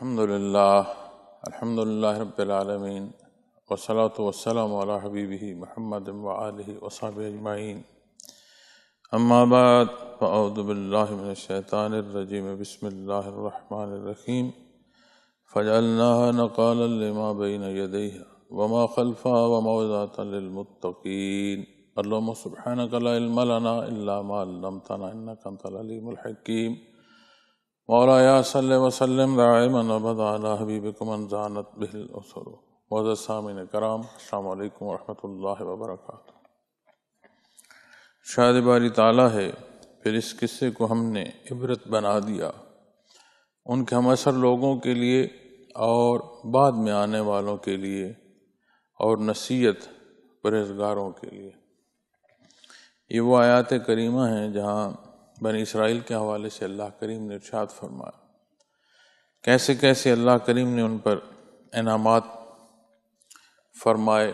अल्हम्दुलिल्लाह अल्हम्दुलिल्लाह रब्बिल आलमीन वसलात वसलाम अला हबीबी मोहम्मद वसाब अजमाइन अम्माबाद फ़ाउदबिल्लाशैतानरजीम बसमीम फ़जलना नकाल लमा बिन यदह वमा खलफ़ा वमातमतकीन अल्लाह सुबहानकला इल्मा लना इल्ला मा अल्लमतना इन्नका अंतल अलीमुल हकीम मौलाया सल जानत बिल कराम अलैक्म वरहमतुल्लाहि वबरकातुहू शाद बारी ताला है फिर इस किस्से को हमने इबरत बना दिया उनके हम असर लोगों के लिए और बाद में आने वालों के लिए और नसीहत परहेजगारों के लिए ये वो आयात करीमा हैं जहाँ बन इसराइल के हवाले से अल्लाह करीम ने इर्शाद फरमाया कैसे कैसे अल्लाह करीम ने उन पर इनामत फरमाए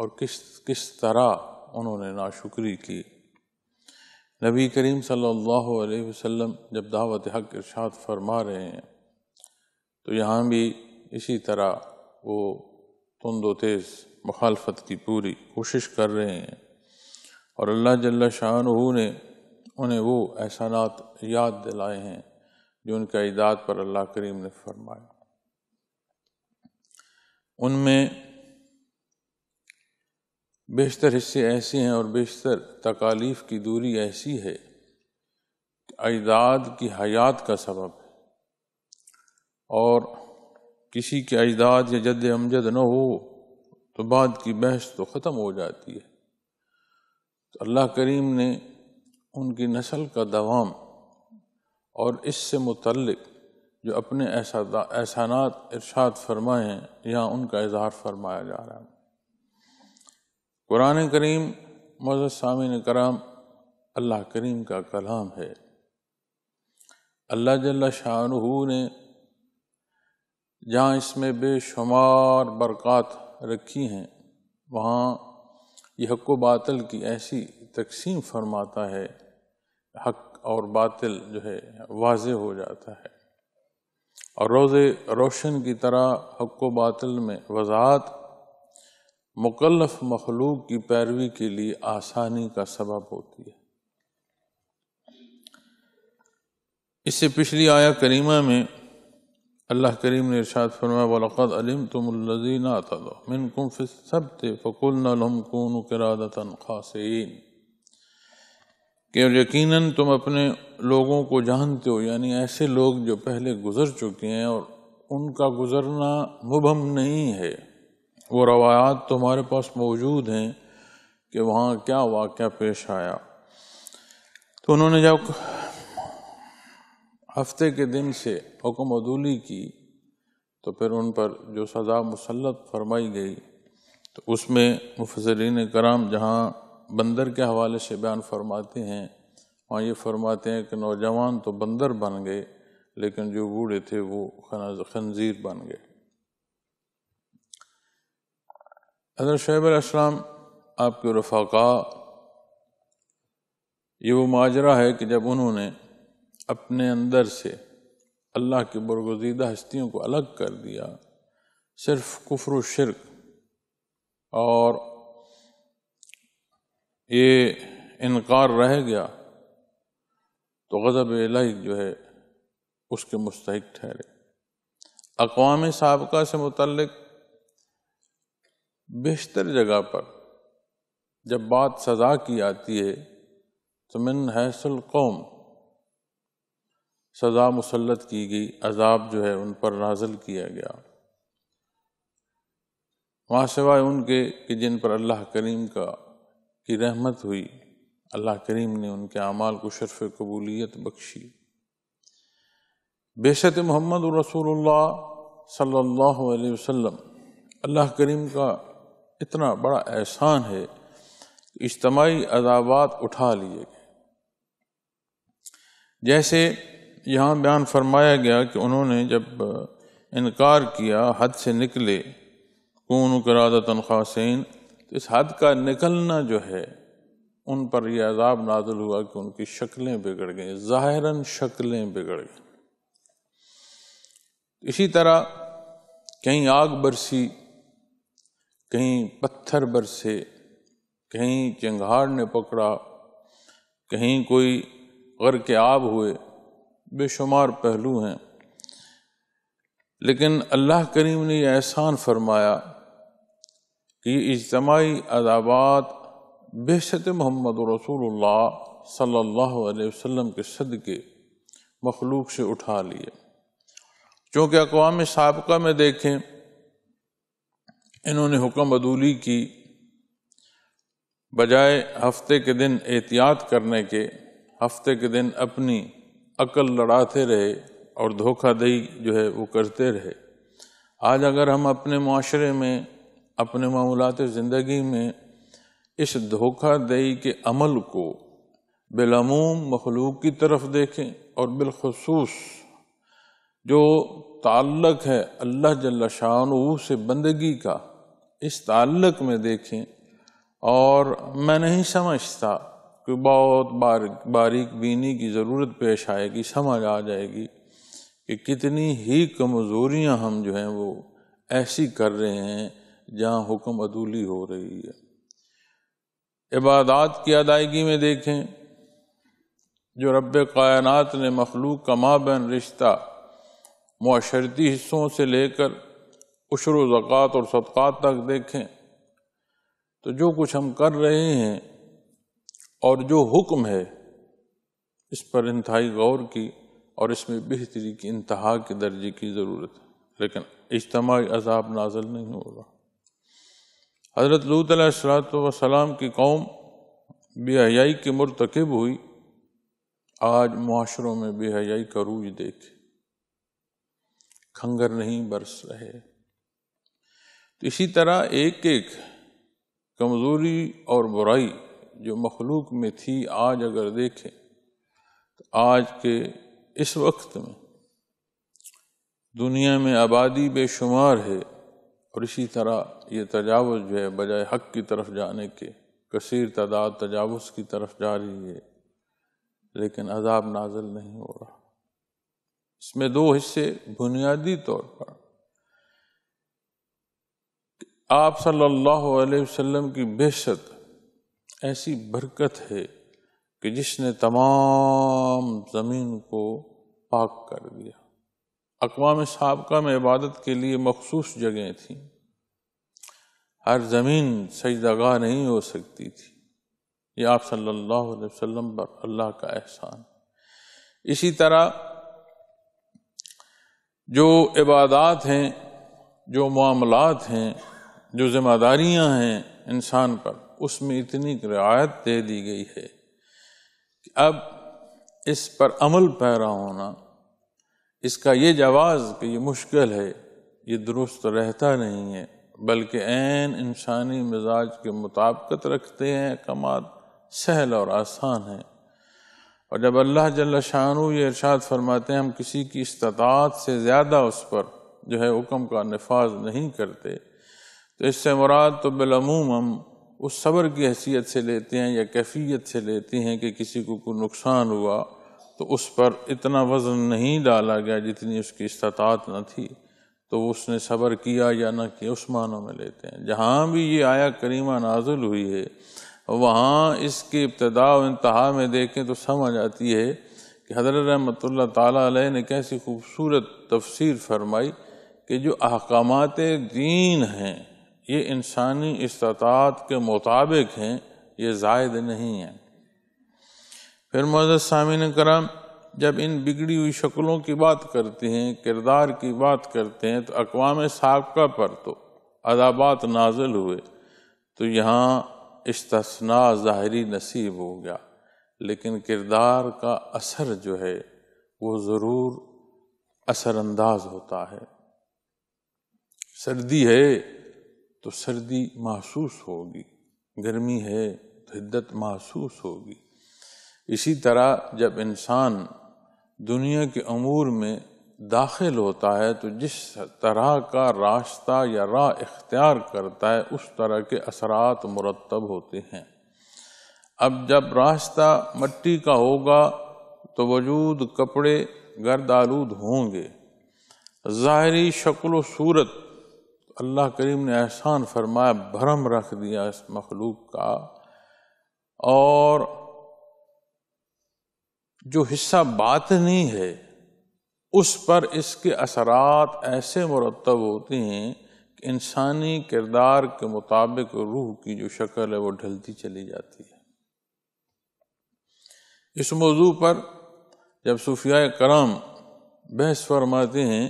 और किस किस तरह उन्होंने नाशुक्री की नबी करीम सल्लल्लाहु अलैहि वसल्लम जब दावत हक इरशाद फरमा रहे हैं तो यहाँ भी इसी तरह वो तुंद तेज़ मुखालफत की पूरी कोशिश कर रहे हैं और अल्लाह जल्ला शाह ने उन्हें वो एहसानात याद दिलाए हैं जो उनका इजाद पर अल्लाह करीम ने फरमाया उनमें बेशतर हिस्से ऐसे हैं और बेशतर तकालीफ की दूरी ऐसी है अजदाद की हयात का सबब है और किसी के अजदाद या जद अमजद न हो तो बाद की बहस तो ख़त्म हो जाती है तो अल्लाह करीम ने उनकी नस्ल का दवाम और इससे मुतलक जो अपने एहसानात इरशाद फरमाए हैं यहाँ उनका इजहार फरमाया जा रहा है कुरान करीम मज़ सामिन कराम अल्लाह करीम का कलाम है अल्लाह जल्ला शाह ने जहाँ इसमें बेशुमार बरक़ात रखी हैं वहाँ यह हक बातल की ऐसी तकसीम फरमाता है हक और बातिल जो है वाज हो जाता है और रोज़ रोशन की तरह हक व बातिल में वजात मुकलफ मखलूक की पैरवी के लिए आसानी का सबब होती है इससे पिछली आया करीमा में अल्लाह करीम ने इरशाद फरमाया वलक़द अलिम तुमल्लजीना तदो मिन कुम फिसब फ़कुल नलम कून करादतन खासन कि यकीनन तुम अपने लोगों को जानते हो यानी ऐसे लोग जो पहले गुजर चुके हैं और उनका गुजरना मुबम नहीं है वो रवायात तुम्हारे पास मौजूद हैं कि वहाँ क्या वाक़ पेश आया तो उन्होंने जब हफ्ते के दिन से हुक्म अदूली की तो फिर उन पर जो सज़ा मुसलत फरमाई गई तो उसमें मुफसरीन कराम जहाँ बंदर के हवाले से बयान फरमाते हैं और ये फरमाते हैं कि नौजवान तो बंदर बन गए लेकिन जो बूढ़े थे वो खनज़ीर बन गए हजरत शहब असलम आपके रफाका ये वो माजरा है कि जब उन्होंने अपने अंदर से अल्लाह की बरगजीदा हस्तियों को अलग कर दिया सिर्फ कुफर शिरक और ये इनकार रह गया तो गज़ब इलाही जो है उसके मुस्तक ठहरे अकवाम सबका से मुतलक बेशतर जगह पर जब बात सज़ा की आती है तो मिन हैसल कौम सज़ा मुसलत की गई अजाब जो है उन पर नाजल किया गया वहाँ सिवाय उनके कि जिन पर अल्लाह करीम का की रहमत हुई अल्लाह करीम ने उनके अमाल को शरफ कबूलियत बख्शी बेशत मोहम्मद रसूलुल्लाह सल्लल्लाहु अलैहि वसल्लम अल्लाह करीम का इतना बड़ा एहसान है इज्तमाही अदावत उठा लिए गए जैसे यहाँ बयान फरमाया गया कि उन्होंने जब इनकार किया हद से निकले कौन करादा खासन तो इस हद का निकलना जो है उन पर यह अजाब नाजुल हुआ कि उनकी शक्लें बिगड़ गई ज़ाहिरन शक्लें बिगड़ गई इसी तरह कहीं आग बरसी कहीं पत्थर बरसे कहीं चिंगाड़ ने पकड़ा कहीं कोई गर के आब हुए बेशुमार पहलू हैं लेकिन अल्लाह करीम ने यह एहसान फरमाया कि इज्तमाही अदाबात बेशत मोहम्मद रसूल सल्लल्लाहु अलैहि वसल्लम के मखलूक से उठा लिए चूँकि अकवाम सबका में देखें इन्होंने हुक्म अदूली की बजाय हफ्ते के दिन एहतियात करने के हफ्ते के दिन अपनी अकल लड़ाते रहे और धोखा दही जो है वो करते रहे आज अगर हम अपने माशरे में अपने मामूलत ज़िंदगी में इस दही के अमल को बिलमूम मखलूक की तरफ देखें और बिलखसूस जो ताल्लक है अल्लाह जल्ला से बंदगी का इस ताल्लक में देखें और मैं नहीं समझता कि बहुत बार बारीक बीनी की ज़रूरत पेश आएगी समझ आ जाएगी कि कितनी ही कमज़ोरियां हम जो हैं वो ऐसी कर रहे हैं जहाँ हुक्म अदूली हो रही है इबादत की अदायगी में देखें जो रब कायनात ने मखलूक का माबन रिश्ता माशरती हिस्सों से लेकर उशर ज़क़़त और सदक़ात तक देखें तो जो कुछ हम कर रहे हैं और जो हुक्म है इस पर इंतहाई गौर की और इसमें बेहतरी की इंतहा के दर्जे की ज़रूरत है लेकिन इज्तमाही अजाब नाजल नहीं होगा हज़रत लूत सलाम की कौम बेहयाई की मरतकब हुई आज माशरों में बेहयाई का रूज देखे खंगर नहीं बरस रहे तो इसी तरह एक एक कमज़ोरी और बुराई जो मखलूक में थी आज अगर देखें तो आज के इस वक्त में दुनिया में आबादी बेशुमार है और इसी तरह ये तजावज़ जो है बजाय हक की तरफ जाने के कसीर तादाद तजावज़ की तरफ जा रही है लेकिन अजाब नाजल नहीं हो रहा इसमें दो हिस्से बुनियादी तौर पर आप सल्लल्लाहु अलैहि वसल्लम की बेशत ऐसी बरकत है कि जिसने तमाम ज़मीन को पाक कर दिया अकवाम सबका में इबादत के लिए मखसूस जगह थीं हर ज़मीन सजदगा नहीं हो सकती थी ये आप सल्लल्लाहु अलैहि वसल्लम पर अल्लाह का एहसान इसी तरह जो इबादत हैं जो मामलात हैं जो ज़िम्मेदारियां हैं इंसान पर उसमें इतनी रियायत दे दी गई है कि अब इस पर अमल पैरा होना इसका ये जवाज़ कि ये मुश्किल है ये दुरुस्त रहता नहीं है बल्कि एन इंसानी मिजाज के मुताबिकत रखते हैं अहकाम सहल और आसान है और जब अल्लाह जल्ला शाहू ये इरशाद फरमाते हैं हम किसी की इस्तात से ज़्यादा उस पर जो है हुक्म का नफाज नहीं करते तो इससे मुराद तो बिलमूम हम उस सब्र की हैसियत से लेते हैं या कैफियत से लेते हैं कि किसी को कोई नुकसान हुआ तो उस पर इतना वज़न नहीं डाला गया जितनी उसकी इस्तात न थी तो उसने सब्र किया या ना किया उस मानों में लेते हैं जहाँ भी ये आया करीमा नाजुल हुई है वहाँ इसके इब्तदा और इंतहा में देखें तो समझ आती है कि हजरत रहमत ताली ने कैसी खूबसूरत तफसीर फरमाई कि जो अहकाम दीन हैं ये इंसानी इस्तात के मुताबिक हैं ये जायद नहीं हैं फिर मदद सामिन कराम जब इन बिगड़ी हुई शक्लों की बात करते हैं किरदार की बात करते हैं तो अकवाम सबका पर तो अदाबात नाजल हुए तो यहाँ इस्तना ज़ाहरी नसीब हो गया लेकिन किरदार का असर जो है वो ज़रूर असरानंदाज होता है सर्दी है तो सर्दी महसूस होगी गर्मी है तो हिद्दत महसूस होगी इसी तरह जब इंसान दुनिया के अमूर में दाखिल होता है तो जिस तरह का रास्ता या राह इख्तियार करता है उस तरह के असरात मुरतब होते हैं अब जब रास्ता मट्टी का होगा तो वजूद कपड़े गर्द आलूद होंगे ज़ाहरी शक्ल सूरत अल्लाह करीम ने एहसान फरमाया भरम रख दिया इस मखलूक का और जो हिस्सा बात नहीं है उस पर इसके असरात ऐसे मुरतब होते हैं कि इंसानी किरदार के मुताबिक रूह की जो शक्ल है वो ढलती चली जाती है इस मौजू पर जब सूफिया करम बहस फरमाते हैं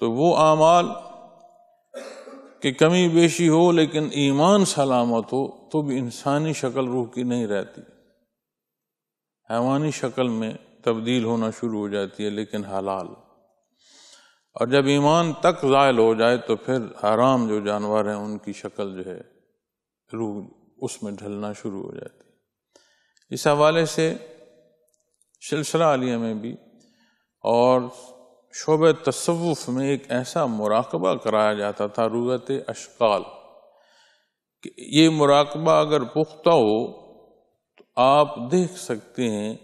तो वो आमाल कि कमी बेशी हो लेकिन ईमान सलामत हो तो भी इंसानी शक्ल रूह की नहीं रहती हैवानी शक्ल में तब्दील होना शुरू हो जाती है लेकिन हलाल और जब ईमान तक ज़ायल हो जाए तो फिर हराम जो जानवर हैं उनकी शक्ल जो है रूह उसमें ढलना शुरू हो जाती है इस हवाले से सिलसिला आलिया में भी और शोब तसवुफ़ में एक ऐसा मुराकबा कराया जाता था रुगत अशकाल कि ये मुराकबा अगर पुख्ता हो आप देख सकते हैं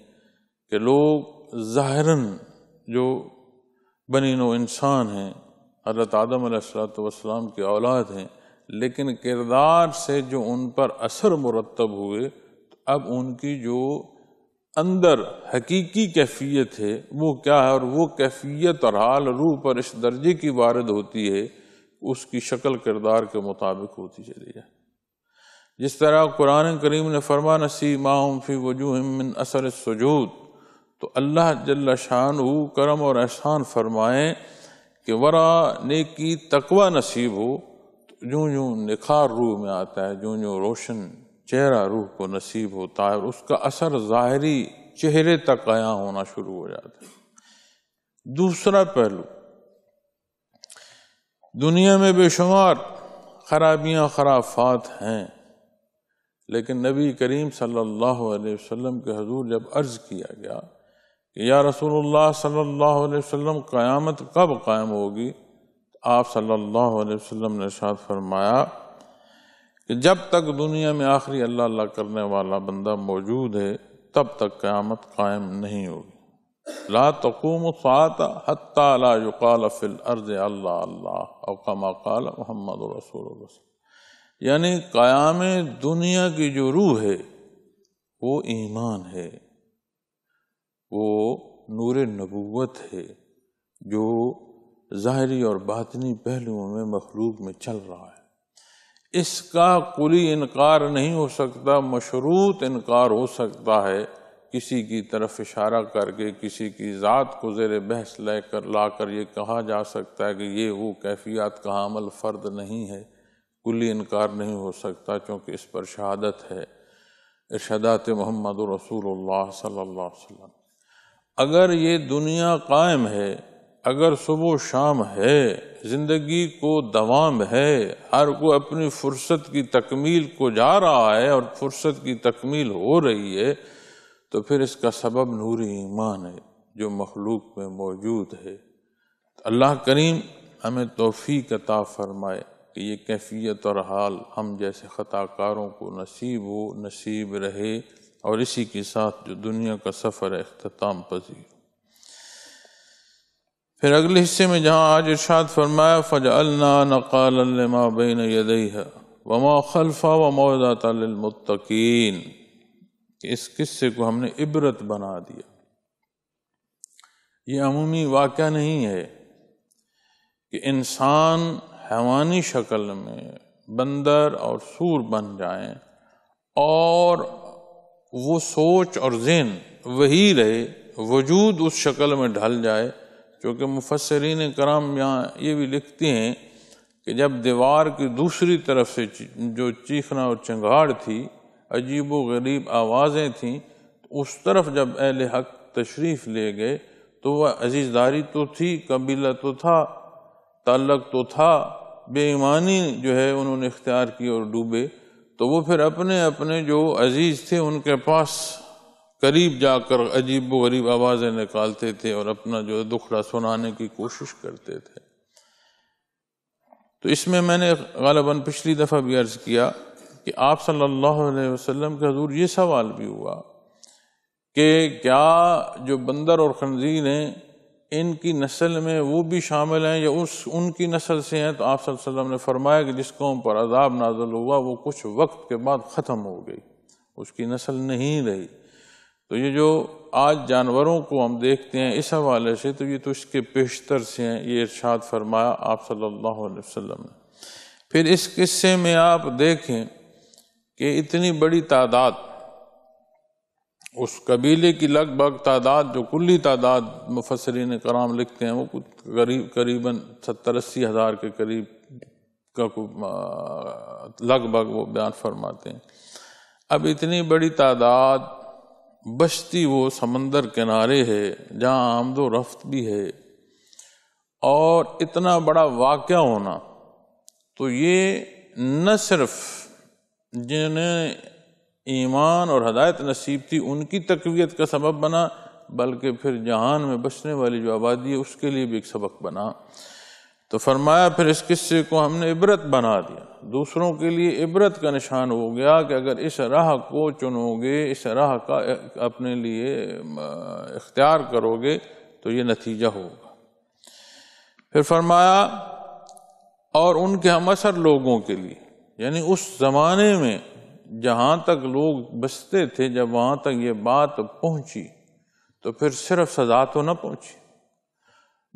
कि लोग ज़ाहरन जो बनी नो इंसान हैं हज़रत आदम वसलाम की औलाद हैं लेकिन किरदार से जो उन पर असर मुरतब हुए तो अब उनकी जो अंदर हकीकी कैफियत है वो क्या है और वो कैफियत और हाल रूह पर इस दर्जे की वारद होती है उसकी शक्ल किरदार के मुताबिक होती चली जाए जिस तरह कुरान करीम ने फरमा नसी माफी फ़ी मिन असर सजूद तो अल्लाह जल्ला शान करम और एहसान फरमाए कि वरा नेकी तकवा नसीब हो तो यूँ यूँ निखार रूह में आता है यूँ यूँ रोशन चेहरा रूह को नसीब होता है और उसका असर ज़ाहरी चेहरे तक आया होना शुरू हो जाता है दूसरा पहलू दुनिया में बेशुमार खराबियाँ खराफात हैं लेकिन नबी करीम सल्लल्लाहु अलैहि वसल्लम के हजूर जब अर्ज़ किया गया कि या रसूलुल्लाह सल्लल्लाहु अलैहि वसल्लम क़यामत कब कायम होगी आप सल्लल्लाहु अलैहि वसल्लम ने शाद फरमाया कि जब तक दुनिया में आखिरी अल्लाह अल्लाह करने वाला बंदा मौजूद है तब तक क़यामत कायम नहीं होगी ला तकूम सात हत्ता ला युकाल फ़िल अर्ज अल्लाह अल्लाह और कमा काल मोहम्मद रसूल यानी कायाम दुनिया की जो रूह है वो ईमान है वो नूर नबूवत है जो ज़ाहरी और बातनी पहलुओं में मखलूक में चल रहा है इसका कुली इनकार नहीं हो सकता मशरूत इनकार हो सकता है किसी की तरफ इशारा करके किसी की ज़ात को ज़ेर बहस ले कर ला कर ये कहा जा सकता है कि ये वो कैफियत का अमल फ़र्द नहीं है कुली इनकार नहीं हो सकता क्योंकि इस पर शहादत है इर्शदात मोहम्मद रसूलुल्लाह सल्लल्लाहु अलैहि वसल्लम अगर ये दुनिया कायम है अगर सुबह शाम है ज़िंदगी को दवाम है हर को अपनी फुर्सत की तकमील को जा रहा है और फुर्सत की तकमील हो रही है तो फिर इसका सबब नूरी ईमान है जो मखलूक में मौजूद है अल्लाह करीम हमें तोफ़ी कता फरमाए कि ये कैफियत और हाल हम जैसे ख़ताकारों को नसीब हो नसीब रहे और इसी के साथ जो दुनिया का सफ़र है अख्ताम पजीर फिर अगले हिस्से में जहाँ आज इर्शाद फरमाया फ़ज अल्ला नक़ालमा बिन यदई है वमा खलफा वमोदातमतकीन इस किस्से को हमने इबरत बना दिया ये अमूमी वाक़ नहीं है कि इंसान हैवानी शक्ल में बंदर और सूर बन जाएं और वो सोच और जेन वही रहे वजूद उस शक्ल में ढल जाए क्योंकि मुफसरीन कराम यहाँ ये भी लिखते हैं कि जब दीवार की दूसरी तरफ से जो चीखना और चंगाड़ थी अजीब व गरीब आवाज़ें थीं तो उस तरफ जब अहल हक तशरीफ़ ले गए तो वह अजीज़दारी तो थी कबीला तो था तलक तो था बेईमानी जो है उन्होंने इख्तियार की और डूबे तो वो फिर अपने अपने जो अजीज़ थे उनके पास करीब जाकर अजीब गरीब आवाज़ें निकालते थे और अपना जो दुखड़ा सुनाने की कोशिश करते थे तो इसमें मैंने गालबा पिछली दफ़ा भी अर्ज़ किया कि आप सल्लल्लाहु अलैहि वसल्लम के हजूर ये सवाल भी हुआ कि क्या जो बंदर और खनजीर हैं इनकी नस्ल में वो भी शामिल हैं या उस उनकी नस्ल से हैं तो आप वसल्लम ने फरमाया कि जिस कौम पर अदाब नाजल हुआ वो कुछ वक्त के बाद ख़त्म हो गई उसकी नस्ल नहीं रही तो ये जो आज जानवरों को हम देखते हैं इस हवाले से तो ये तो इसके पेशतर से हैं ये इर्शाद फरमाया आप सल्लल्लाहु अलैहि वसल्लम ने फिर इस किस्से में आप देखें कि इतनी बड़ी तादाद उस कबीले की लगभग तादाद जो कुल्ली तादाद मुफसरीन कराम लिखते हैं वो कुछ करीब करीबन सत्तर अस्सी हज़ार के करीब का लगभग वो बयान फरमाते हैं अब इतनी बड़ी तादाद बस्ती वो समंदर किनारे है जहाँ आमदो रफ्त भी है और इतना बड़ा वाक़ होना तो ये न सिर्फ जिन्हें ईमान और हदायत नसीब थी उनकी तकवीत का सबब बना बल्कि फिर जहान में बसने वाली जो आबादी है उसके लिए भी एक सबक बना तो फरमाया फिर इस किस्से को हमने इबरत बना दिया दूसरों के लिए इबरत का निशान हो गया कि अगर इस राह को चुनोगे इस राह का अपने लिए इख्तियार करोगे तो ये नतीजा होगा फिर फरमाया और उनके हम असर लोगों के लिए यानी उस ज़माने में जहाँ तक लोग बसते थे जब वहाँ तक ये बात पहुँची तो फिर सिर्फ सजा तो न पहुँची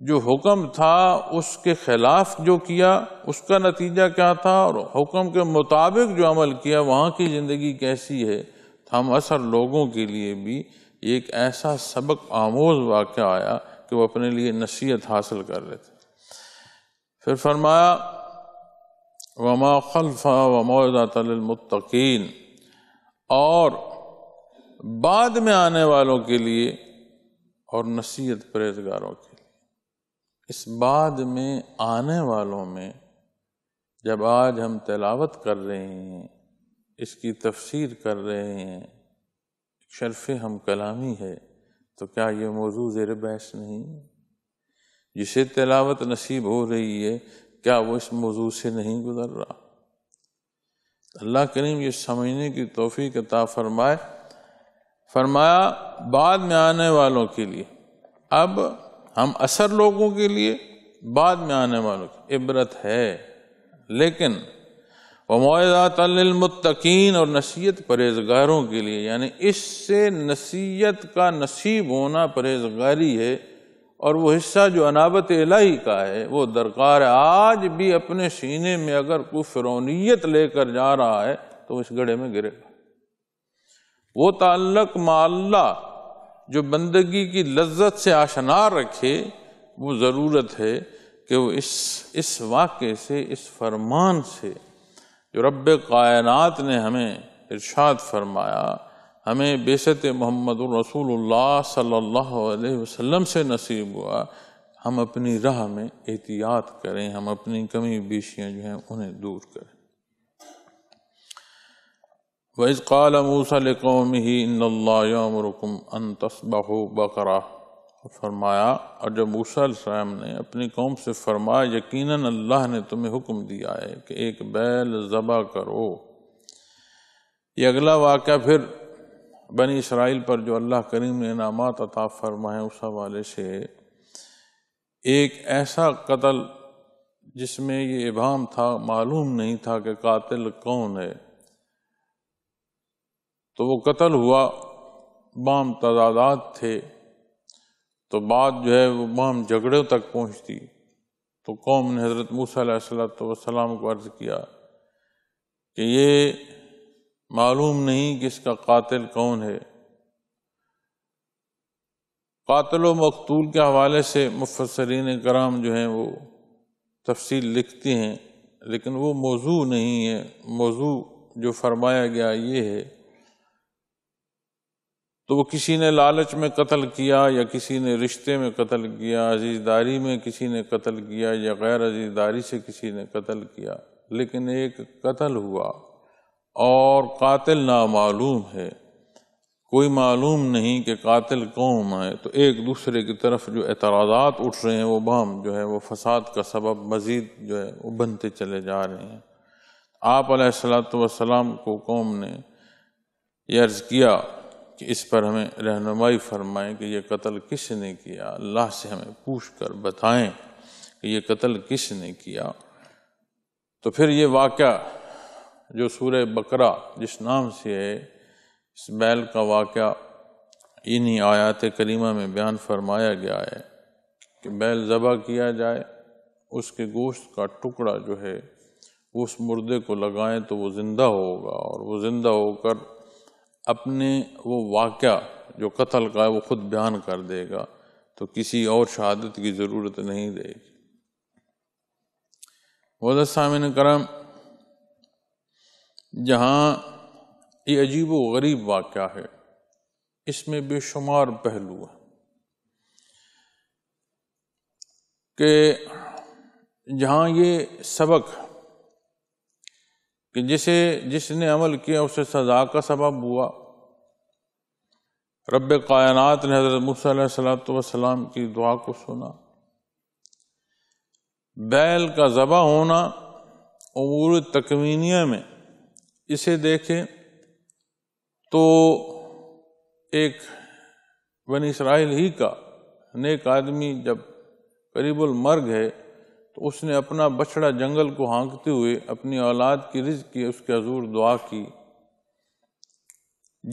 जो हुक्म था उसके खिलाफ जो किया उसका नतीजा क्या था और हुक्म के मुताबिक जो अमल किया वहाँ की ज़िंदगी कैसी है हम असर लोगों के लिए भी एक ऐसा सबक आमोज वाक्य आया कि वो अपने लिए नसीहत हासिल कर रहे थे फिर फरमाया वमा खलफा वमोदातलमतकीन और बाद में आने वालों के लिए और नसीहत परहेजगारों के लिए इस बाद में आने वालों में जब आज हम तलावत कर रहे हैं इसकी तफसीर कर रहे हैं शर्फ हम कलामी है तो क्या ये मौजू ज़ेर बहस नहीं जिसे तलावत नसीब हो रही है क्या वो इस मौजू से नहीं गुजर रहा अल्लाह करीम ये समझने की तोहफ़ी कता फरमाए फरमाया बाद में आने वालों के लिए अब हम असर लोगों के लिए बाद में आने वालों की इबरत है लेकिन वमोदातलमतकीन और नसीहत परहेजगारों के लिए यानी इससे नसीहत का नसीब होना परहेजगारी है और वो हिस्सा जो अनाबत इलाही का है वो दरकार है आज भी अपने सीने में अगर कोई फिरौनीत लेकर जा रहा है तो इस गड़े में गिरेगा वो ताल्लक माल्ला जो बंदगी की लज्जत से आशना रखे वो ज़रूरत है कि वो इस इस वाक़े से इस फरमान से जो रब कायनात ने हमें इरशाद फरमाया हमें बेशत मोहम्मद रसूलुल्लाह सल्लल्लाहु अलैहि वसल्लम से नसीब हुआ हम अपनी राह में एहतियात करें हम अपनी कमी बेशियाँ जो हैं उन्हें दूर करें वज़ काल मूसल कौम ही इनकुम अन बकरा फरमाया और जब मूसा सैम ने अपनी कौम से फरमाया यकीनन अल्लाह ने तुम्हें हुक्म दिया है कि एक बैल ज़बा करो ये अगला वाक़ फिर बनी इसराइल पर जो अल्लाह करीम ने इनामत अता फरमाए उस हवाले से एक ऐसा कत्ल जिसमें ये इबाम था मालूम नहीं था कि कातिल कौन है तो वो कत्ल हुआ बाम तदादात थे तो बात जो है वो बाम झगड़ों तक पहुंचती तो कौम ने हज़रत मूसा सलाम को अर्ज़ किया कि ये मालूम नहीं कि इसका कातिल कौन है कातिल मकतूल के हवाले से मुफसरीन कराम जो हैं वो तफसील लिखते हैं लेकिन वो मौजू नहीं है मौजू जो फरमाया गया ये है तो वो किसी ने लालच में कत्ल किया या किसी ने रिश्ते में कत्ल किया अजीज़दारी में किसी ने कत्ल किया या गैर अजीज़दारी से किसी ने कत्ल किया लेकिन एक कत्ल हुआ और कातिल नामालूम है कोई मालूम नहीं कि कातिल कौम है तो एक दूसरे की तरफ जो एतराज़ात उठ रहे हैं वो बम जो है वो फसाद का सबब मज़ीद जो है वो बनते चले जा रहे हैं आप सलाम को कौम ने यह अर्ज़ किया कि इस पर हमें रहनुमाई फरमाएं कि यह कत्ल किसने किया अल्लाह से हमें पूछ कर बताएं कि यह कत्ल किसने किया तो फिर ये वाक़ जो सूर्य बकरा जिस नाम से है इस बैल का वाक़ इन्हीं आयात करीमा में बयान फरमाया गया है कि बैल ज़बह किया जाए उसके गोश्त का टुकड़ा जो है उस मुर्दे को लगाएं तो वो ज़िंदा होगा और वो ज़िंदा होकर अपने वो वाक़ जो कत्ल का है वो ख़ुद बयान कर देगा तो किसी और शहादत की ज़रूरत नहीं देगी वजह सामिन करम जहाँ ये अजीब व गरीब वाक़ है इसमें बेशुमार पहलू है कि जहाँ ये सबक कि जिसे जिसने अमल किया उसे सजा का सबब हुआ रब कायनात ने हज़रत मूसलात वसलाम की दुआ को सुना बैल का ज़बा होना अमूर तकवीनिया में इसे देखें तो एक बन इसराइल ही का नेक आदमी जब करीबुल मर्ग है तो उसने अपना बछड़ा जंगल को हाँकते हुए अपनी औलाद की रिज की उसके हजूर दुआ की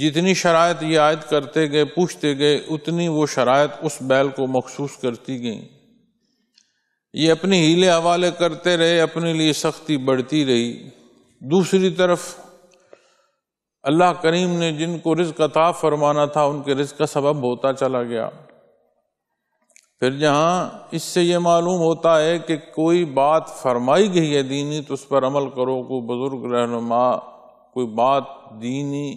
जितनी शरात ये आयत करते गए पूछते गए उतनी वो शरात उस बैल को मखसूस करती गई ये अपनी हीले हवाले करते रहे अपने लिए सख्ती बढ़ती रही दूसरी तरफ अल्लाह करीम ने जिनको रिज कता फरमाना था उनके रिज का सबब होता चला गया फिर जहाँ इससे ये मालूम होता है कि कोई बात फरमाई गई है दीनी तो उस पर अमल करो कोई बुज़ुर्ग रहनुमा कोई बात दीनी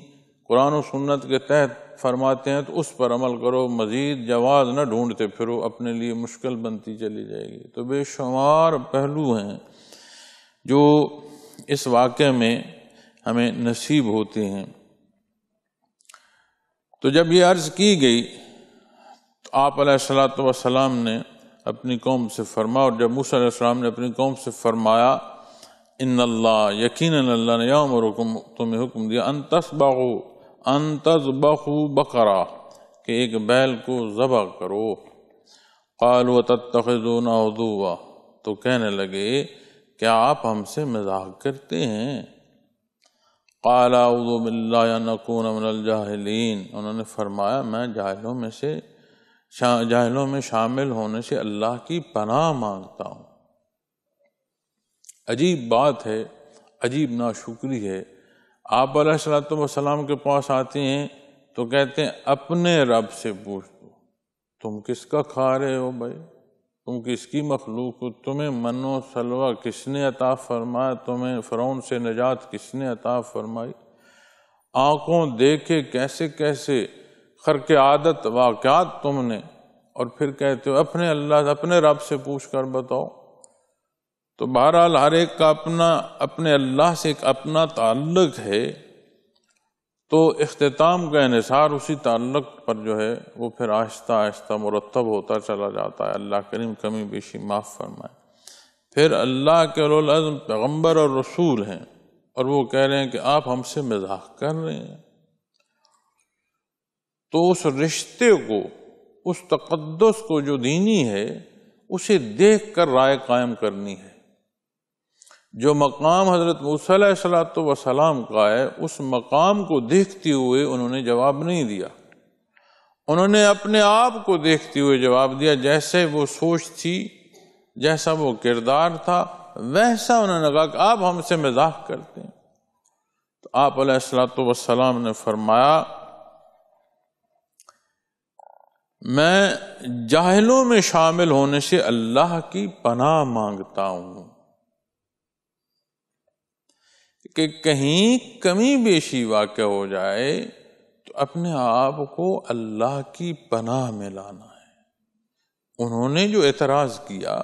कुरान सुन्नत के तहत फरमाते हैं तो उस पर अमल करो मज़ीद जवाज़ न ढूंढते फिरो अपने लिए मुश्किल बनती चली जाएगी तो बेशुमार पहलू हैं जो इस वाक़े में हमें नसीब होते हैं तो जब ये अर्ज की गई तो आप सलाम ने अपनी कौम से फरमाया और जब मूसम ने अपनी कौम से फरमाया इन अल्लाह यकीन अल्लाह ने याम तुम्हें हुक्म दिया अन तस्बाहू अन तस्बाहू बकरा कि एक बैल को ज़बा करो कल व तत्तखना तो कहने लगे क्या आप हमसे मजाक करते हैं कालाउदबिल्लाकुनजाहलीन उन्होंने फरमाया मैं जाहिलों में से जाहिलों में शामिल होने से अल्लाह की पनाह मांगता हूँ अजीब बात है अजीब नाशुक्री है आप सलाम के पास आते हैं तो कहते हैं अपने रब से पूछ दो तुम किसका खा रहे हो भाई तुम किसकी मखलूक हो तुम्हें मनो सलवा किसने अता फरमाया तुम्हें फ़रौन से निजात किसने अता फरमाई आँखों देखे कैसे कैसे खर के आदत वाक़ात तुमने और फिर कहते हो अपने अल्लाह अपने रब से पूछ कर बताओ तो बहरहाल हर एक का अपना अपने अल्लाह से एक अपना ताल्लुक है तो अख्ताम का अनुसार उसी तल्लक पर जो है वो फिर आहिस्ता आहिस्ता मुरतब होता चला जाता है अल्लाह करीम कमी बेशी माफ़ फरमाए फिर अल्लाह के रोलम पैगम्बर और रसूल हैं और वो कह रहे हैं कि आप हमसे मजाक कर रहे हैं तो उस रिश्ते को उस तकदस को जो दीनी है उसे देख कर राय कायम करनी है जो मकाम हज़रत मूसलात वसलाम का है उस मकाम को देखते हुए उन्होंने जवाब नहीं दिया उन्होंने अपने आप को देखते हुए जवाब दिया जैसे वो सोच थी जैसा वो किरदार था वैसा उन्होंने कहा कि आप हमसे मजाक करते हैं तो आप सलात वसलाम ने फरमाया मैं जाहलों में शामिल होने से अल्लाह की पनाह मांगता हूँ कि कहीं कमी बेशी वाक़ हो जाए तो अपने आप को अल्लाह की पनाह में लाना है उन्होंने जो एतराज़ किया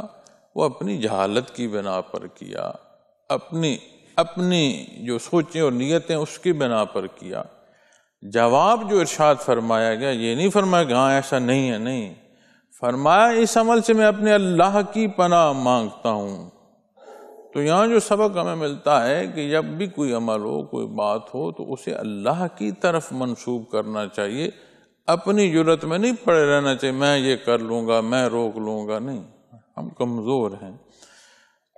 वो अपनी जहालत की बिना पर किया अपनी अपनी जो सोचें और नीयतें उसकी बिना पर किया जवाब जो इरशाद फरमाया गया ये नहीं फरमाया कि हाँ ऐसा नहीं है नहीं फरमाया इस अमल से मैं अपने अल्लाह की पनाह मांगता हूँ तो यहाँ जो सबक हमें मिलता है कि जब भी कोई अमल हो कोई बात हो तो उसे अल्लाह की तरफ मंसूब करना चाहिए अपनी जरूरत में नहीं पड़े रहना चाहिए मैं ये कर लूँगा मैं रोक लूँगा नहीं हम कमज़ोर हैं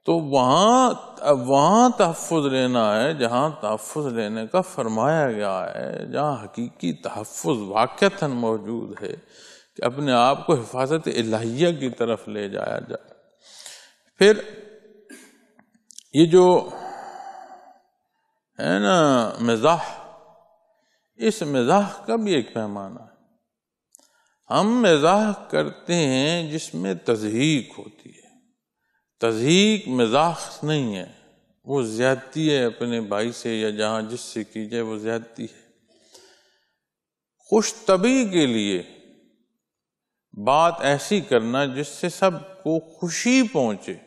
तो वहाँ वहाँ तहफ़ लेना है जहाँ तहफ़ लेने का फरमाया गया है जहाँ हकीकी तहफ़ वाक़ता मौजूद है कि अपने आप को हिफाजत इलाहिया की तरफ ले जाया जाए फिर ये जो है ना मिजाह इस मिजाह का भी एक पैमाना है हम मिजाह करते हैं जिसमें तजहीक होती है तजहीक मिजाह नहीं है वो ज्यादती है अपने भाई से या जहां जिससे की जाए वो ज्यादती है खुश तभी के लिए बात ऐसी करना जिससे सबको खुशी पहुंचे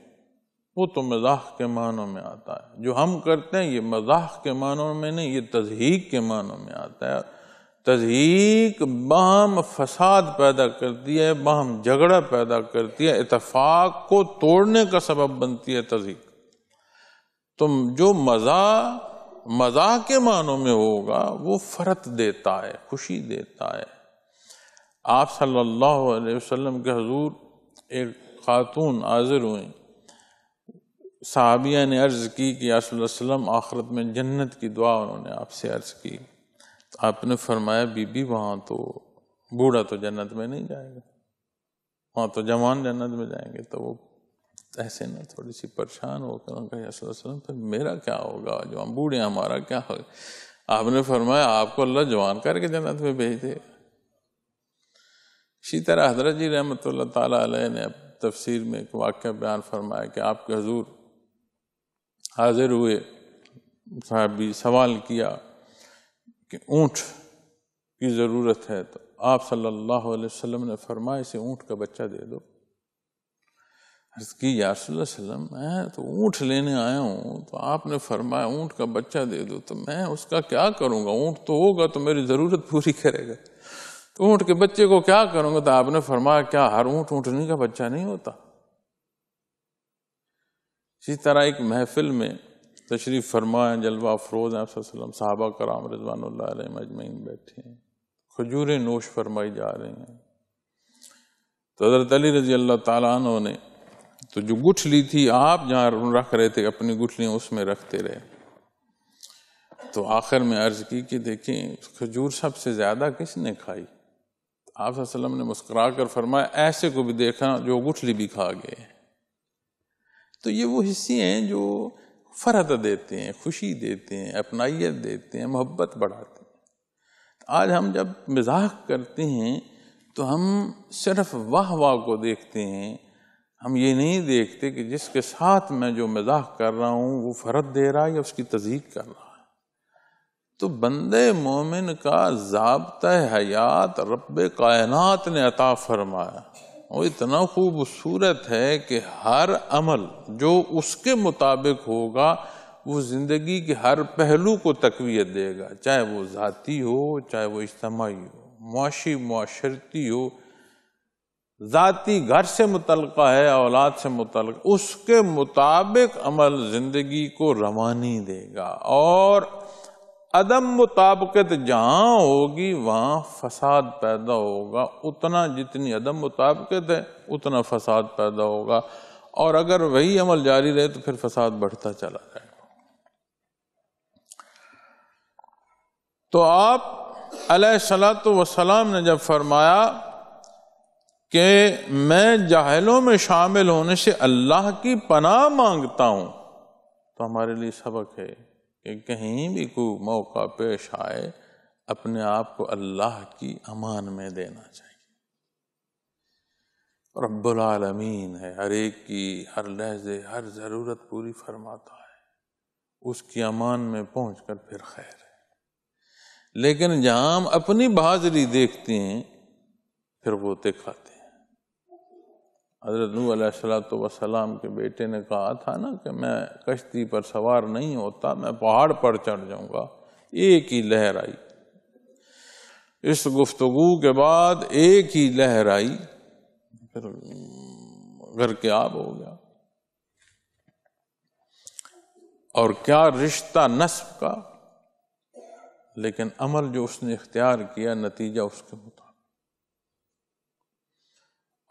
वो तो मजाक के मानों में आता है जो हम करते हैं ये मजाक के मानों में नहीं ये तजहीक के मानों में आता है तजहीक बहम फसाद पैदा करती है बहम झगड़ा पैदा करती है इतफाक को तोड़ने का सबब बनती है तजहीक तो जो मज़ा मज़ा के मानों में होगा वो फ़रत देता है खुशी देता है आप सल्लल्लाहु अलैहि वसल्लम के हजूर एक खातून हाजिर हुई सहाबिया ने अर्ज़ की कि यासलम आखरत में जन्नत की दुआ उन्होंने आपसे अर्ज़ की तो आपने फरमाया बीबी वहाँ तो बूढ़ा तो जन्नत में नहीं जाएगा वहाँ तो जवान जन्नत में जाएंगे तो वो ऐसे ना थोड़ी सी परेशान होकर उनका यासलम फिर मेरा क्या होगा जो हम बूढ़े हमारा क्या होगा आपने फरमाया आपको अल्लाह जवान करके जन्नत में भेज दे इसी तरह हजरत जी रहमत ताल तफसर में एक वाक्य बयान फरमाया कि आपके हजूर हाजिर हुए साहबी सवाल किया कि ऊँट की ज़रूरत है तो आप सल्लल्लाहु अलैहि वसल्लम ने फरमाया इसे ऊँट का बच्चा दे दो की यासल्लम मैं तो ऊँट लेने आया हूँ तो आपने फरमाया ऊँट का बच्चा दे दो तो मैं उसका क्या करूँगा ऊँट तो होगा तो मेरी ज़रूरत पूरी करेगा तो ऊँट के बच्चे को क्या करूँगा तो आपने फरमाया क्या हर ऊँट ऊँटनी का बच्चा नहीं होता इसी तरह एक महफिल में तशरीफ़ फरमाएँ जलवा अफरोज़ आप साहबा कराम रजवान मजमैन बैठे हैं खजूरें नोश फरमाई जा रहे हैं तो हज़रत अली रजी अल्लाह तु ने तो जो गुठली थी आप जहाँ रख रहे थे अपनी गुठलियाँ उसमें रखते रहे तो आखिर में अर्ज़ की कि देखें खजूर सबसे ज़्यादा किसने खाई आप वसल्लम ने मुस्कुरा कर फरमाया ऐसे को भी देखा जो गुठली भी खा गए तो ये वो हिस्से हैं जो फरहत देते हैं खुशी देते हैं अपनाइत देते हैं मोहब्बत बढ़ाते हैं तो आज हम जब मजाक करते हैं तो हम सिर्फ वाह वाह को देखते हैं हम ये नहीं देखते कि जिसके साथ मैं जो मजाक कर रहा हूँ वो फरत दे रहा है या उसकी तजीक कर रहा है तो बंदे मोमिन का जबता हयात रब कायनात ने अता फरमाया वो इतना खूबसूरत है कि हर अमल जो उसके मुताबिक होगा वो ज़िंदगी के हर पहलू को तकवीत देगा चाहे वो ज़ाती हो चाहे वो इज्तमाही हो मुआशी माशरती हो ज़ाती घर से मुतल है औलाद से मुतल उसके मुताबिक अमल ज़िंदगी को रवानी देगा और अदम मुताबकत जहाँ होगी वहाँ फसाद पैदा होगा उतना जितनी अदम मुताबकत है उतना फसाद पैदा होगा और अगर वही अमल जारी रहे तो फिर फसाद बढ़ता चला जाएगा तो आप सलात वसलाम ने जब फरमाया कि मैं जाहलों में शामिल होने से अल्लाह की पनाह मांगता हूँ तो हमारे लिए सबक है कि कहीं भी को मौका पेश आए अपने आप को अल्लाह की अमान में देना चाहिए रब्बुल आलमीन है हर एक की हर लहजे हर ज़रूरत पूरी फरमाता है उसकी अमान में पहुँच कर फिर खैर है लेकिन जहाँ हम अपनी बाजरी देखते हैं फिर गोते खाते हैं हजरत नू सलात वसलाम के बेटे ने कहा था ना कि मैं कश्ती पर सवार नहीं होता मैं पहाड़ पर चढ़ जाऊंगा एक ही लहर आई इस गुफ्तगु के बाद एक ही लहर आई फिर घर के आब हो गया और क्या रिश्ता नस्ब का लेकिन अमल जो उसने इख्तियार किया नतीजा उसके मुताबिक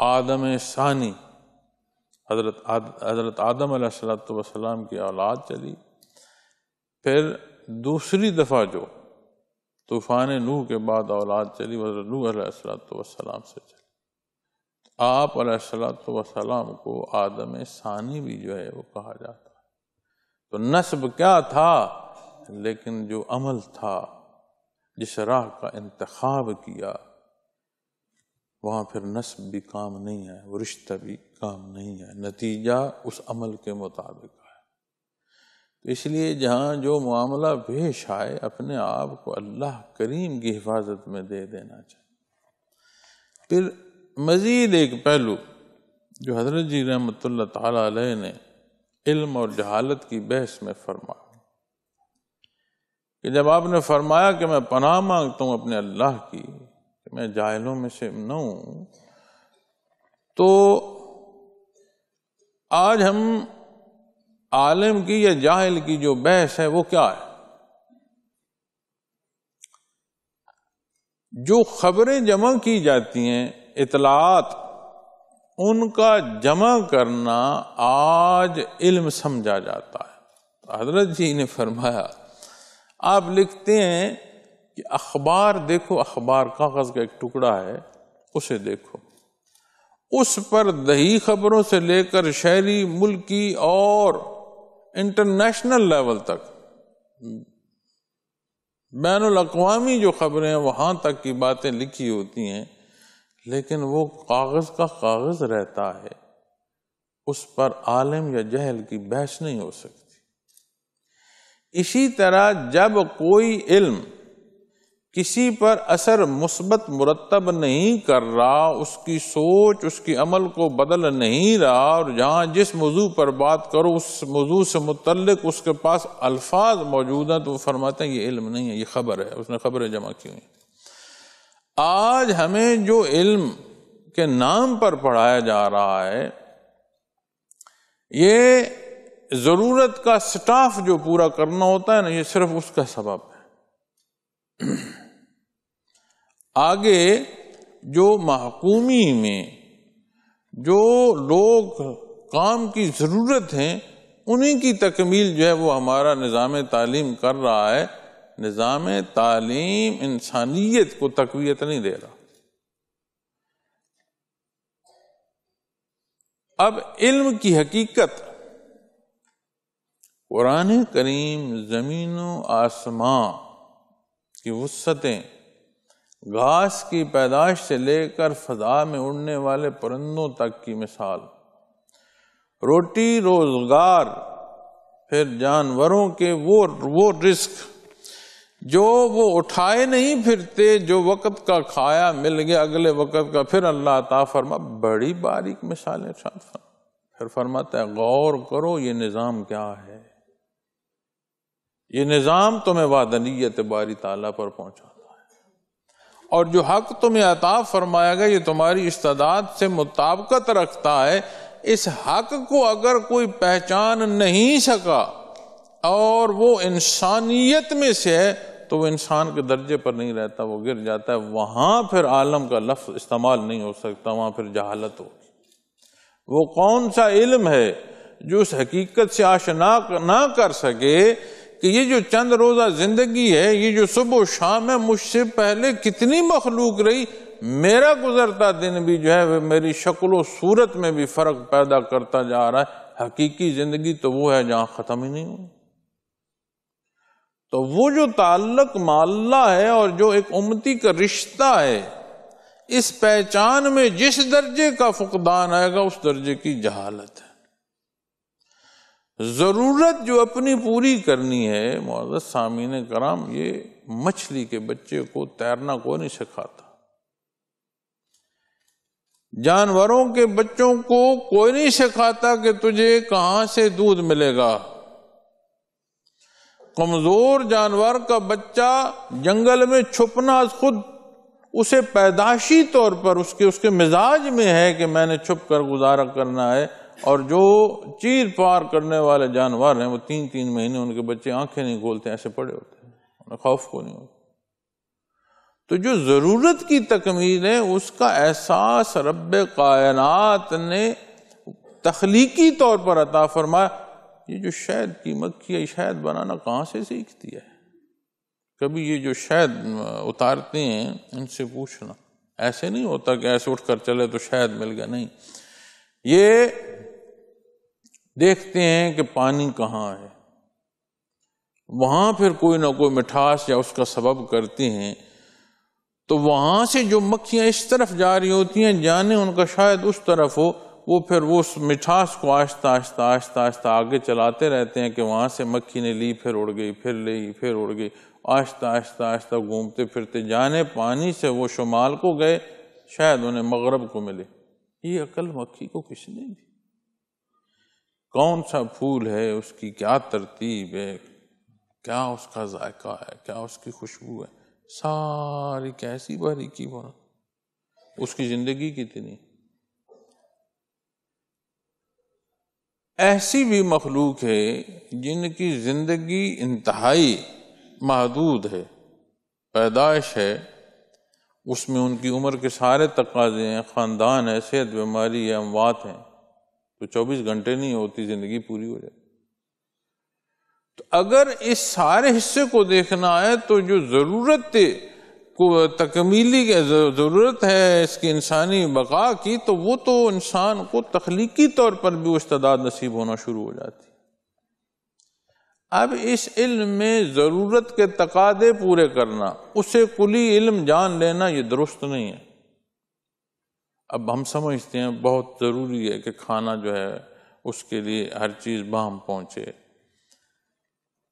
आदम सानी हजरत आद, हजरत आदम सलाम की औलाद चली फिर दूसरी दफ़ा जो तूफ़ान नूह के बाद औलाद चली हजरत नूह सलाम से चली आप सलाम को आदम सानी भी जो है वो कहा जाता है तो नस्ब क्या था लेकिन जो अमल था जिस राह का इंतखब किया वहाँ फिर नस्ब भी काम नहीं है वो रिश्ता भी काम नहीं है नतीजा उस अमल के मुताबिक है तो इसलिए जहाँ जो मामला पेश आए अपने आप को अल्लाह करीम की हिफाजत में दे देना चाहिए फिर मज़ीद एक पहलू जो हजरत जी रहमत ताली ने इल्म और जहालत की बहस में फरमाया कि जब आपने फरमाया कि मैं पनाह मांगता हूँ अपने अल्लाह की मैं जायलों में से न हूं तो आज हम आलम की या जाहिल की जो बहस है वो क्या है जो खबरें जमा की जाती हैं इतलात उनका जमा करना आज इल्म समझा जाता है हजरत जी ने फरमाया आप लिखते हैं कि अखबार देखो अखबार कागज का एक टुकड़ा है उसे देखो उस पर दही खबरों से लेकर शहरी मुल्की और इंटरनेशनल लेवल तक बैन अवी जो खबरें हैं वहां तक की बातें लिखी होती हैं लेकिन वो कागज़ का कागज़ रहता है उस पर आलम या जहल की बहस नहीं हो सकती इसी तरह जब कोई इल्म किसी पर असर मुस्बत मुरतब नहीं कर रहा उसकी सोच उसकी अमल को बदल नहीं रहा और जहाँ जिस मौजू पर बात करो उस मौजू से मुतलक उसके पास अल्फाज मौजूद हैं तो वो फरमाते हैं ये इल्म नहीं है ये खबर है उसने खबरें जमा की हुई आज हमें जो इल्म के नाम पर पढ़ाया जा रहा है ये ज़रूरत का स्टाफ जो पूरा करना होता है ना ये सिर्फ उसका सबब है आगे जो महकूमी में जो लोग काम की ज़रूरत है उन्हीं की तकमील जो है वो हमारा निज़ाम तालीम कर रहा है निज़ाम तालीम इंसानियत को तकवीत नहीं दे रहा अब इल्म की हकीकत कुरान करीम ज़मीन आसमां की वसतें घास की पैदाश से लेकर फजा में उड़ने वाले परिंदों तक की मिसाल रोटी रोजगार फिर जानवरों के वो वो रिस्क जो वो उठाए नहीं फिरते जो वक़्त का खाया मिल गया अगले वक़्त का फिर अल्लाह ता फरमा बड़ी बारीक मिसालें शाद फिर फरमाता है गौर करो ये निज़ाम क्या है ये निज़ाम तुम्हें वादनीत बारी ताला पर पहुंचा और जो हक तुम्हें अता फरमाया गया ये तुम्हारी इस्तादात से मुताबकत रखता है इस हक को अगर कोई पहचान नहीं सका और वो इंसानियत में से है तो वो इंसान के दर्जे पर नहीं रहता वो गिर जाता है वहाँ फिर आलम का लफ्ज़ इस्तेमाल नहीं हो सकता वहाँ फिर जहालत हो वो कौन सा इल्म है जो उस हकीकत से आशना ना कर सके कि ये जो चंद रोज़ा ज़िंदगी है ये जो सुबह शाम है मुझसे पहले कितनी मखलूक रही मेरा गुजरता दिन भी जो है वह मेरी शक्ल सूरत में भी फ़र्क पैदा करता जा रहा है हकीकी ज़िंदगी तो वो है जहां ख़त्म ही नहीं हुई तो वो जो ताल्लक माल्ला है और जो एक उम्मती का रिश्ता है इस पहचान में जिस दर्जे का फुकदान आएगा उस दर्जे की जहालत है ज़रूरत जो अपनी पूरी करनी है सामी सामीन कराम ये मछली के बच्चे को तैरना को नहीं सिखाता जानवरों के बच्चों को कोई नहीं सिखाता कि तुझे कहां से दूध मिलेगा कमजोर जानवर का बच्चा जंगल में छुपना खुद उसे पैदाशी तौर पर उसके उसके मिजाज में है कि मैंने छुप कर गुजारा करना है और जो चीर पार करने वाले जानवर हैं वो तीन तीन महीने उनके बच्चे आंखें नहीं खोलते ऐसे पड़े होते हैं उन्हें खौफ को नहीं होता तो जो ज़रूरत की तकमील है उसका एहसास रब कायनात ने तखलीकी तौर पर अता फरमाया ये जो शहद की मक्खी है शहद बनाना कहाँ से सीखती है कभी ये जो शहद उतारते हैं इनसे पूछना ऐसे नहीं होता कि ऐसे उठ कर चले तो शहद मिल गया नहीं ये देखते हैं कि पानी कहाँ है वहां फिर कोई ना कोई मिठास या उसका सबब करते हैं तो वहां से जो मक्खियाँ इस तरफ जा रही होती हैं जाने उनका शायद उस तरफ हो वो फिर वो उस मिठास को आहिस्ता आहिस्ता आहिस्ता आहिस्ता आगे चलाते रहते हैं कि वहां से मक्खी ने ली फिर उड़ गई फिर ली फिर उड़ गई आहिस्ता आहिस्ता आहिस्ता घूमते फिरते जाने पानी से वो शुमाल को गए शायद उन्हें मगरब को मिले ये अकल मक्खी को किसने दी कौन सा फूल है उसकी क्या तरतीब है क्या उसका जायका है क्या उसकी खुशबू है सारी कैसी बारीकी बना उसकी जिंदगी कितनी ऐसी भी मखलूक है जिनकी जिंदगी इंतहाई महदूद है पैदाइश है उसमें उनकी उम्र के सारे तकाजे हैं ख़ानदान है सेहत बीमारी है अमवात हैं तो 24 घंटे नहीं होती जिंदगी पूरी हो जाती तो अगर इस सारे हिस्से को देखना है तो जो जरूरत को तकमीली ज़रूरत है इसकी इंसानी बका की तो वो तो इंसान को तख्लीकी तौर पर भी उस्ताद नसीब होना शुरू हो जाती अब इस इल्म में ज़रूरत के तकादे पूरे करना उसे कुली इल्म जान लेना ये दुरुस्त नहीं है अब हम समझते हैं बहुत ज़रूरी है कि खाना जो है उसके लिए हर चीज़ बाम पहुँचे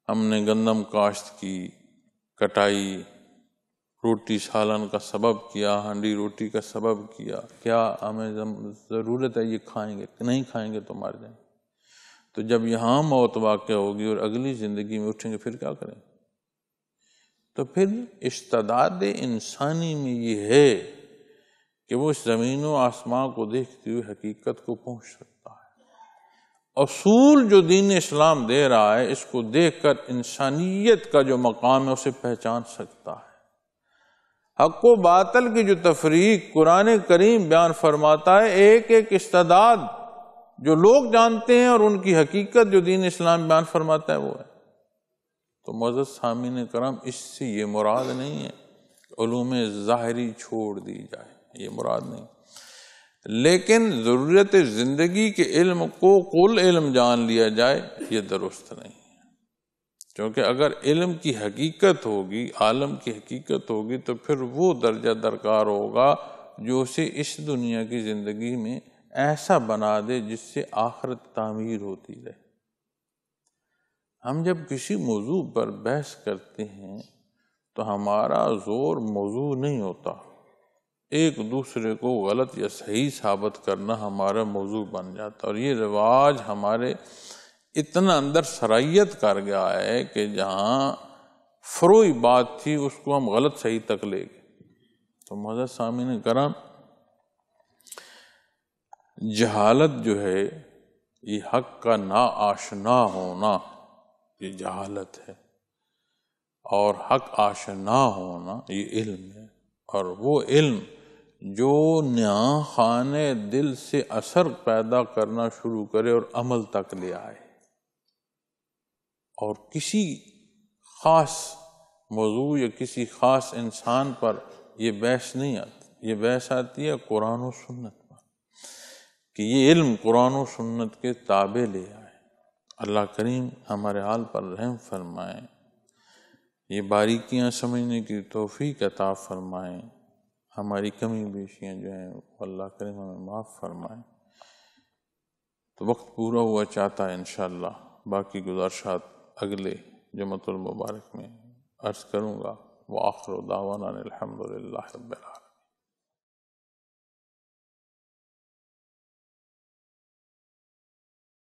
हमने गंदम काश्त की कटाई रोटी सालन का सबब किया हंडी रोटी का सबब किया क्या हमें ज़रूरत है ये खाएंगे नहीं खाएंगे तो मर जाएंगे तो जब यहाँ मौत वाक़ होगी और अगली ज़िंदगी में उठेंगे फिर क्या करें तो फिर इस्तदाद इंसानी में ये है कि वो ज़मीनों आसमान को देखती हुई हकीकत को पहुंच सकता है असूल जो दीन इस्लाम दे रहा है इसको देखकर इंसानियत का जो मकाम है उसे पहचान सकता है हक बातल की जो तफरीक कुरान करीम बयान फरमाता है एक एक इस्तदाद जो लोग जानते हैं और उनकी हकीकत जो दीन इस्लाम बयान फरमाता है वो है तो मजद सामिन करम इससे ये मुराद नहीं है ूम ज़ाहरी छोड़ दी जाए ये मुराद नहीं लेकिन ज़रूरत ज़िंदगी के इल्म को कुल इल्म जान लिया जाए ये दुरुस्त नहीं क्योंकि अगर इल्म की हकीकत होगी आलम की हकीकत होगी तो फिर वो दर्जा दरकार होगा जो उसे इस दुनिया की ज़िंदगी में ऐसा बना दे जिससे आखरत तामीर होती रहे हम जब किसी मौजू पर बहस करते हैं तो हमारा ज़ोर मौजू नहीं होता एक दूसरे को गलत या सही साबित करना हमारा मौजू बन जाता और ये रिवाज हमारे इतना अंदर सराइत कर गया है कि जहाँ फ्रोई बात थी उसको हम गलत सही तक ले गए तो मजा सामी ने करा जहालत जो है ये हक का ना आशना होना ये जहालत है और हक आशना होना ये इल्म है और वो इल्म जो खान दिल से असर पैदा करना शुरू करे और अमल तक ले आए और किसी ख़ास मौजू या किसी ख़ास इंसान पर यह बहस नहीं आती ये बहस आती है कुरान और सुन्नत पर कि ये इल्म कुरान और सुन्नत के ताबे ले आए अल्लाह करीम हमारे हाल पर रहम फरमाए ये बारीकियां समझने की तोफ़ी अता फरमाएँ हमारी कमी बेशियाँ जो हैं वो अल्लाह करें हमें माफ़ फरमाए तो वक्त पूरा हुआ चाहता है इन बाकी गुजारशात अगले जमतुल मुबारक में अर्ज़ करूँगा व आखिर दावाना अलहमदिल्ला